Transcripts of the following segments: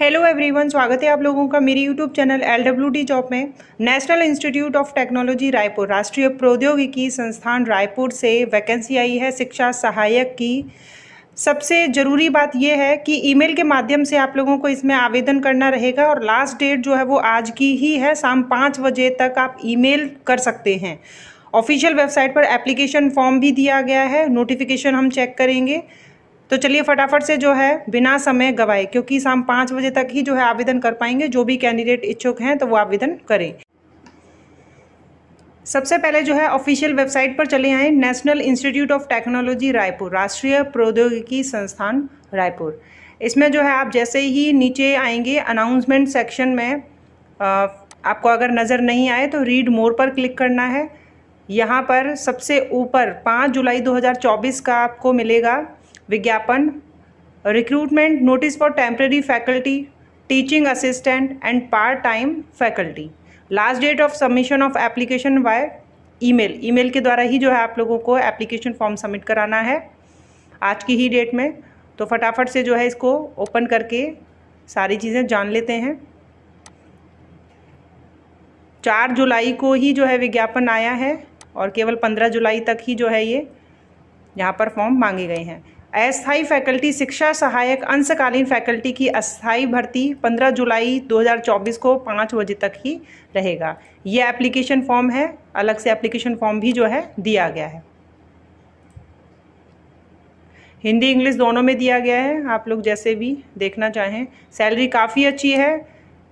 hello everyone स्वागत है आप लोगों का मेरी YouTube channel L W D job में national institute of technology Raipur राष्ट्रीय प्रौद्योगिकी संस्थान रायपुर से वैकेंसी आई है शिक्षा सहायक की सबसे ज़रूरी बात यह है कि ईमेल के माध्यम से आप लोगों को इसमें आवेदन करना रहेगा और लास्ट डेट जो है वो आज की ही है शाम पाँच बजे तक आप ईमेल कर सकते हैं ऑफिशियल वेबसाइट पर एप्लीकेशन फॉर्म भी दिया गया है नोटिफिकेशन हम चेक करेंगे तो चलिए फटाफट से जो है बिना समय गवाए क्योंकि शाम पाँच बजे तक ही जो है आवेदन कर पाएंगे जो भी कैंडिडेट इच्छुक हैं तो वो आवेदन करें सबसे पहले जो है ऑफिशियल वेबसाइट पर चले आए national institute of technology Raipur राष्ट्रीय प्रौद्योगिकी संस्थान रायपुर इसमें जो है आप जैसे ही नीचे आएंगे अनाउंसमेंट सेक्शन में आपको अगर नज़र नहीं आए तो रीड मोर पर क्लिक करना है यहाँ पर सबसे ऊपर 5 जुलाई 2024 का आपको मिलेगा विज्ञापन recruitment notice for temporary faculty teaching assistant and part time faculty last date of submission of application by email email के द्वारा ही जो है आप लोगों को एप्लीकेशन फॉर्म सबमिट कराना है आज की ही डेट में तो फटाफट से जो है इसको ओपन करके सारी चीज़ें जान लेते हैं चार जुलाई को ही जो है विज्ञापन आया है और केवल पंद्रह जुलाई तक ही जो है ये यहाँ पर फॉर्म मांगे गए हैं अस्थायी फैकल्टी शिक्षा सहायक अंशकालीन फैकल्टी की अस्थायी भर्ती 15 जुलाई 2024 को पाँच बजे तक ही रहेगा ये एप्लीकेशन फॉर्म है अलग से एप्लीकेशन फॉर्म भी जो है दिया गया है हिंदी इंग्लिश दोनों में दिया गया है आप लोग जैसे भी देखना चाहें सैलरी काफ़ी अच्छी है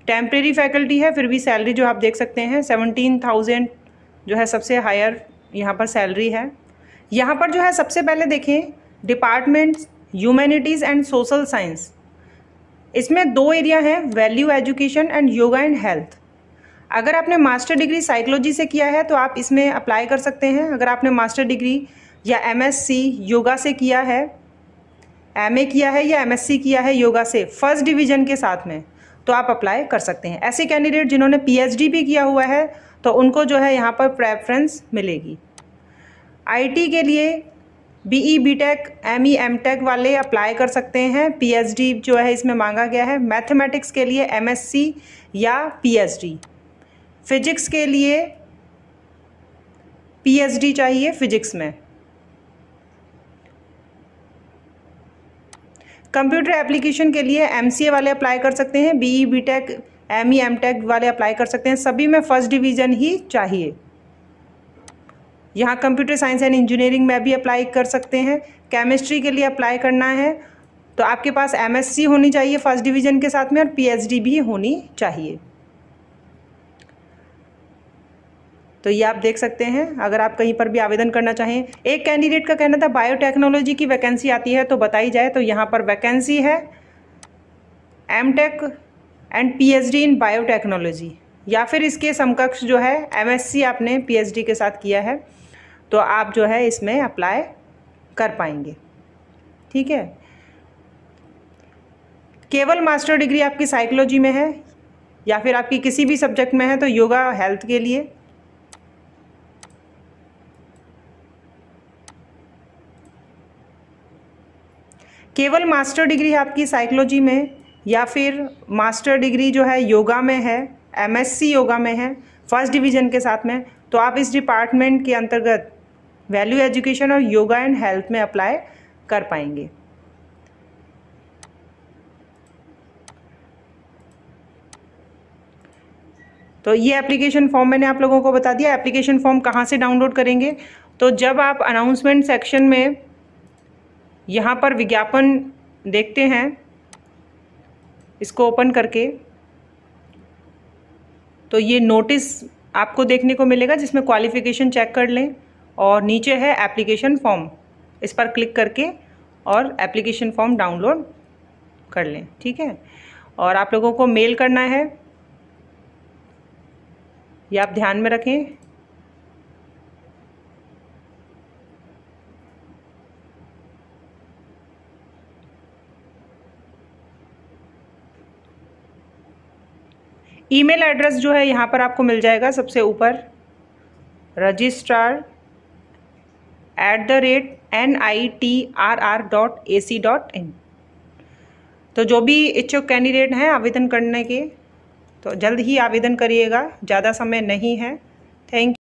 टेम्प्रेरी फैकल्टी है फिर भी सैलरी जो आप देख सकते हैं सेवनटीन थाउजेंड जो है सबसे हायर यहाँ पर सैलरी है यहाँ पर जो है सबसे पहले देखें departments humanities and social science इसमें दो एरिया है value education and yoga and health अगर आपने मास्टर डिग्री साइकोलॉजी से किया है तो आप इसमें अप्लाई कर सकते हैं अगर आपने मास्टर डिग्री या एमएससी योगा से किया है एमए किया है या एमएससी किया है योगा से फर्स्ट डिवीजन के साथ में तो आप अप्लाई कर सकते हैं ऐसे कैंडिडेट जिन्होंने पीएचडी भी किया हुआ है तो उनको जो है यहाँ पर प्रेफरेंस मिलेगी आईटी के लिए बीई बीटेक एमई एमटेक वाले अप्लाई कर सकते हैं पीएचडी जो है इसमें मांगा गया है मैथमेटिक्स के लिए एमएससी या पीएचडी फिजिक्स के लिए पीएचडी चाहिए फिजिक्स में कंप्यूटर एप्लीकेशन के लिए एमसीए वाले अप्लाई कर सकते हैं बीई बीटेक एमई एमटेक वाले अप्लाई कर सकते हैं सभी में फर्स्ट डिवीजन ही चाहिए यहाँ कंप्यूटर साइंस एंड इंजीनियरिंग में भी अप्लाई कर सकते हैं केमिस्ट्री के लिए अप्लाई करना है तो आपके पास एमएससी होनी चाहिए फर्स्ट डिवीजन के साथ में और पीएचडी भी होनी चाहिए तो ये आप देख सकते हैं अगर आप कहीं पर भी आवेदन करना चाहें एक कैंडिडेट का कहना था बायोटेक्नोलॉजी की वैकेंसी आती है तो बताई जाए तो यहाँ पर वैकेंसी है M tech and P in biotechnology या फिर इसके समकक्ष जो है एमएससी आपने पीएचडी के साथ किया है तो आप जो है इसमें अप्लाई कर पाएंगे ठीक है केवल मास्टर डिग्री आपकी साइकोलॉजी में है या फिर आपकी किसी भी सब्जेक्ट में है तो योगा हेल्थ के लिए केवल मास्टर डिग्री आपकी साइकोलॉजी में या फिर मास्टर डिग्री जो है योगा में है एमएससी योगा में है फर्स्ट डिवीजन के साथ में तो आप इस डिपार्टमेंट के अंतर्गत वैल्यू एजुकेशन और योगा एंड हेल्थ में अप्लाई कर पाएंगे तो ये एप्लीकेशन फॉर्म मैंने आप लोगों को बता दिया एप्लीकेशन फॉर्म कहाँ से डाउनलोड करेंगे तो जब आप अनाउंसमेंट सेक्शन में यहाँ पर विज्ञापन देखते हैं इसको ओपन करके तो ये नोटिस आपको देखने को मिलेगा जिसमें क्वालिफिकेशन चेक कर लें और नीचे है एप्लीकेशन फॉर्म इस पर क्लिक करके और एप्लीकेशन फॉर्म डाउनलोड कर लें ठीक है और आप लोगों को मेल करना है ये आप ध्यान में रखें ईमेल एड्रेस जो है यहाँ पर आपको मिल जाएगा सबसे ऊपर registrar at the rate N I T R R dot A C dot in तो जो भी इच्छुक कैंडिडेट हैं आवेदन करने के तो जल्द ही आवेदन करिएगा ज़्यादा समय नहीं है थैंक